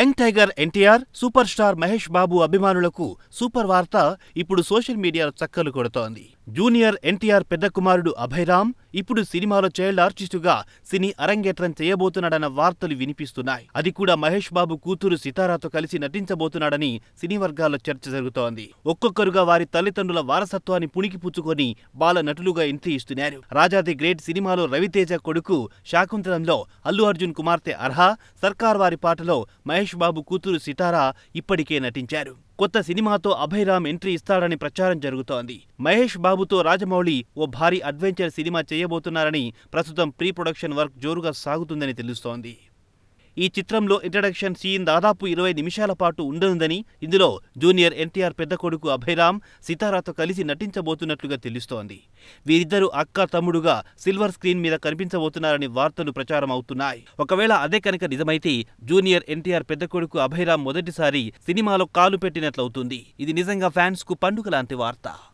young tiger NTR super star Mahesh Babu అభిమానులకు super వార్త ఇప్పుడు సోషల్ మీడియా చక్కర్లు కొడుతోంది జూనియర్ ఎన్టీఆర్ పెద్ద కుమారుడు అభయరామ్ ఇప్పుడు సినిమాలో చైల్డ్ ఆర్టిస్టుగా సినీ అరంగేట్రం చేయబోతున్నాడన్న వార్తలు వినిపిస్తున్నాయి అది కూడా మహేష్ బాబు కూతురు సితారాతో కలిసి నటించబోతున్నాడని సినీ వర్గాల్లో చర్చ జరుగుతోంది ఒక్కొక్కరుగా వారి తల్లిదండ్రుల వారసత్వాన్ని పుణికిపుచ్చుకొని బాల నటులుగా ఎంట్రీ ఇస్తున్నారు రాజాది గ్రేట్ సినిమాలో రవితేజ కొడుకు శాకుంతలంలో అల్లు అర్జున్ కుమార్తె అర్హా సర్కార్ వారి పాటలో మహేష్ మహేష్ బాబు కూతురు సితారా ఇప్పటికే నటించారు కొత్త సినిమాతో అభయ్ రామ్ ఎంట్రీ ఇస్తాడని ప్రచారం జరుగుతోంది మహేష్ బాబుతో రాజమౌళి ఓ భారీ అడ్వెంచర్ సినిమా చేయబోతున్నారని ప్రస్తుతం ప్రీ ప్రొడక్షన్ వర్క్ జోరుగా సాగుతుందని తెలుస్తోంది ఈ చిత్రంలో ఇంట్రడక్షన్ సీన్ దాదాపు ఇరవై నిమిషాల పాటు ఉండనుందని ఇందులో జూనియర్ ఎన్టీఆర్ పెద్ద కొడుకు అభయరామ్ సితారాతో కలిసి నటించబోతున్నట్లుగా తెలుస్తోంది వీరిద్దరూ అక్క తమ్ముడుగా సిల్వర్ స్క్రీన్ మీద కనిపించబోతున్నారని వార్తలు ప్రచారం అవుతున్నాయి ఒకవేళ అదే కనుక నిజమైతే జూనియర్ ఎన్టీఆర్ పెద్ద కొడుకు అభయరామ్ మొదటిసారి సినిమాలో కాలు పెట్టినట్లవుతుంది ఇది నిజంగా ఫ్యాన్స్ కు పండుగ లాంటి వార్త